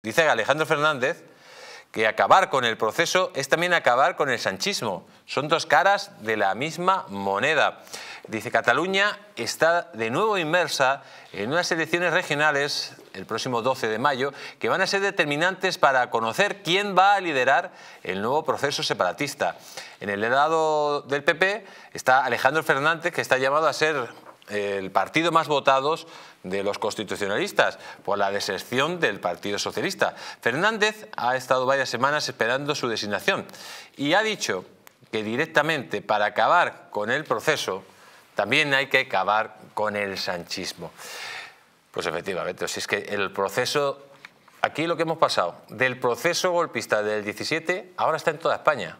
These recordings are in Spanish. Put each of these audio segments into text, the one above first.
Dice Alejandro Fernández que acabar con el proceso es también acabar con el sanchismo. Son dos caras de la misma moneda. Dice, Cataluña está de nuevo inmersa en unas elecciones regionales el próximo 12 de mayo que van a ser determinantes para conocer quién va a liderar el nuevo proceso separatista. En el lado del PP está Alejandro Fernández, que está llamado a ser el partido más votados de los constitucionalistas por la deserción del Partido Socialista. Fernández ha estado varias semanas esperando su designación y ha dicho que directamente para acabar con el proceso también hay que acabar con el sanchismo. Pues efectivamente, si es que el proceso, aquí lo que hemos pasado, del proceso golpista del 17, ahora está en toda España.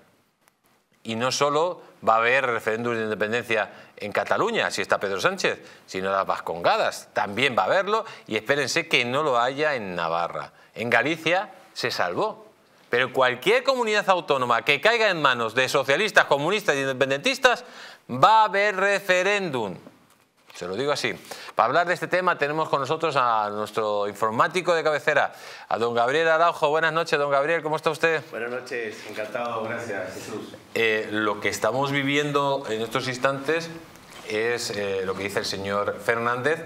Y no solo va a haber referéndum de independencia en Cataluña, si está Pedro Sánchez, si no las Vascongadas, también va a haberlo y espérense que no lo haya en Navarra. En Galicia se salvó, pero cualquier comunidad autónoma que caiga en manos de socialistas, comunistas y e independentistas va a haber referéndum se lo digo así. Para hablar de este tema tenemos con nosotros a nuestro informático de cabecera, a don Gabriel Araujo. Buenas noches, don Gabriel, ¿cómo está usted? Buenas noches, encantado, gracias, Jesús. Eh, lo que estamos viviendo en estos instantes es eh, lo que dice el señor Fernández,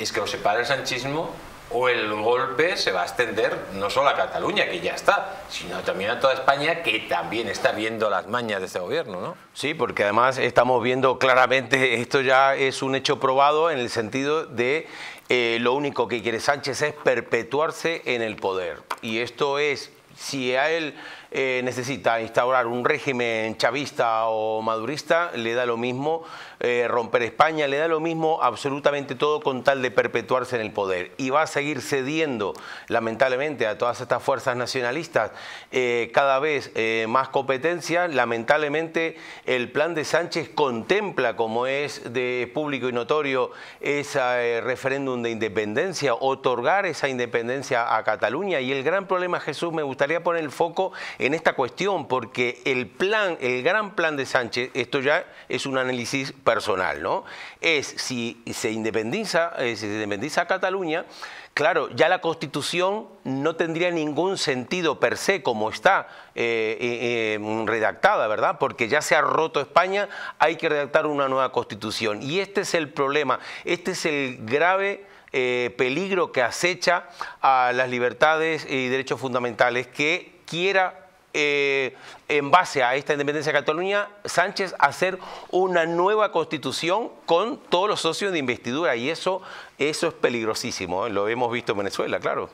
es que lo separa el sanchismo o el golpe se va a extender no solo a Cataluña, que ya está, sino también a toda España, que también está viendo las mañas de este gobierno, ¿no? Sí, porque además estamos viendo claramente, esto ya es un hecho probado en el sentido de eh, lo único que quiere Sánchez es perpetuarse en el poder. Y esto es si a él eh, necesita instaurar un régimen chavista o madurista, le da lo mismo eh, romper España, le da lo mismo absolutamente todo con tal de perpetuarse en el poder. Y va a seguir cediendo, lamentablemente, a todas estas fuerzas nacionalistas eh, cada vez más competencia. Lamentablemente, el plan de Sánchez contempla, como es de público y notorio, ese referéndum de independencia, otorgar esa independencia a Cataluña. Y el gran problema, Jesús, me gustaría gustaría poner el foco en esta cuestión, porque el plan, el gran plan de Sánchez, esto ya es un análisis personal, ¿no? Es si se independiza, eh, si se independiza Cataluña, claro, ya la Constitución no tendría ningún sentido per se como está eh, eh, em, redactada, ¿verdad? Porque ya se ha roto España, hay que redactar una nueva Constitución. Y este es el problema, este es el grave eh, peligro que acecha a las libertades y derechos fundamentales que quiera eh, en base a esta independencia de Cataluña, Sánchez hacer una nueva constitución con todos los socios de investidura y eso, eso es peligrosísimo, ¿eh? lo hemos visto en Venezuela, claro.